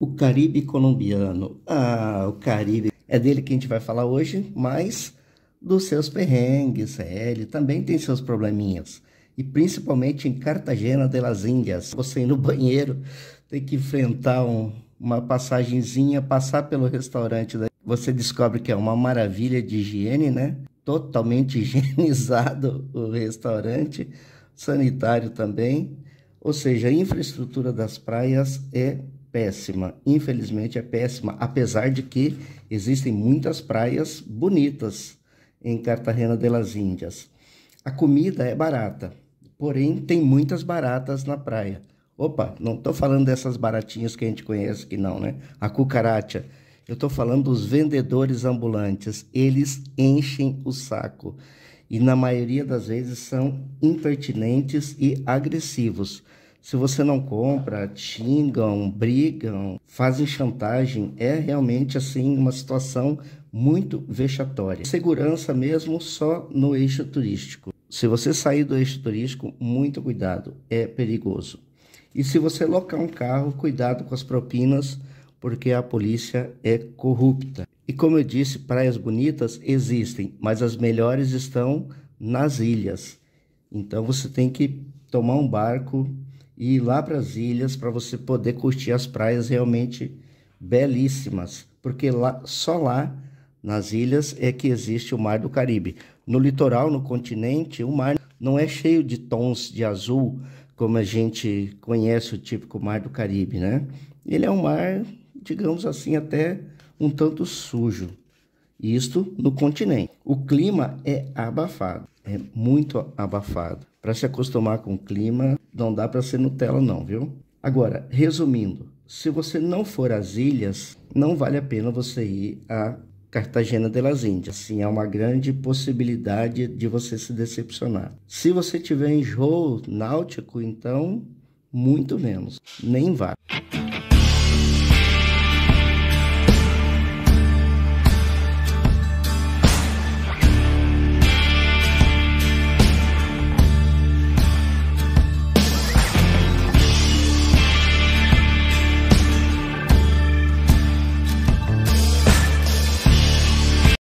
o Caribe colombiano. Ah, o Caribe. É dele que a gente vai falar hoje, mas dos seus perrengues, é, ele também tem seus probleminhas. E principalmente em Cartagena de las Índias, você ir no banheiro, tem que enfrentar um, uma passagenzinha, passar pelo restaurante, você descobre que é uma maravilha de higiene, né? Totalmente higienizado o restaurante, sanitário também. Ou seja, a infraestrutura das praias é péssima. Infelizmente é péssima, apesar de que existem muitas praias bonitas em Cartagena de las Índias. A comida é barata, porém tem muitas baratas na praia. Opa, não estou falando dessas baratinhas que a gente conhece que não, né? A cucaracha. Eu estou falando dos vendedores ambulantes. Eles enchem o saco e na maioria das vezes são impertinentes e agressivos. Se você não compra, xingam, brigam, fazem chantagem. É realmente assim uma situação muito vexatória. Segurança mesmo só no eixo turístico. Se você sair do eixo turístico, muito cuidado, é perigoso. E se você locar um carro, cuidado com as propinas, porque a polícia é corrupta. E como eu disse, praias bonitas existem, mas as melhores estão nas ilhas. Então você tem que tomar um barco e ir lá para as ilhas para você poder curtir as praias realmente belíssimas, porque lá, só lá nas ilhas é que existe o mar do Caribe. No litoral, no continente, o mar não é cheio de tons de azul como a gente conhece o típico mar do Caribe, né? Ele é um mar, digamos assim, até um tanto sujo. Isto no continente. O clima é abafado é muito abafado. Para se acostumar com o clima, não dá para ser Nutella não, viu? Agora, resumindo, se você não for às ilhas, não vale a pena você ir a Cartagena de las Índias. Sim, há uma grande possibilidade de você se decepcionar. Se você tiver enjoo náutico, então muito menos, nem vá.